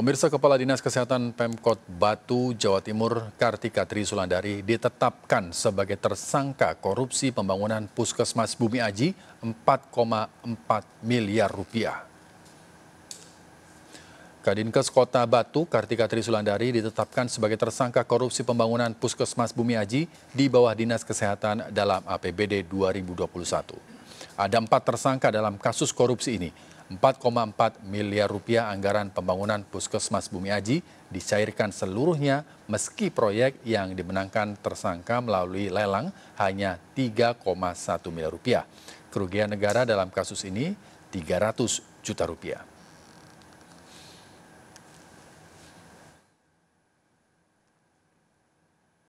Pemirsa Kepala Dinas Kesehatan Pemkot Batu, Jawa Timur, Kartika Tri Sulandari ditetapkan sebagai tersangka korupsi pembangunan Puskesmas Bumi Aji 4,4 miliar rupiah. Kadinkes Kota Batu, Kartika Tri Sulandari ditetapkan sebagai tersangka korupsi pembangunan Puskesmas Bumi Aji di bawah Dinas Kesehatan dalam APBD 2021. Ada empat tersangka dalam kasus korupsi ini. 4,4 miliar rupiah anggaran pembangunan Puskesmas Bumi Aji dicairkan seluruhnya meski proyek yang dimenangkan tersangka melalui lelang hanya 3,1 miliar rupiah. Kerugian negara dalam kasus ini 300 juta rupiah.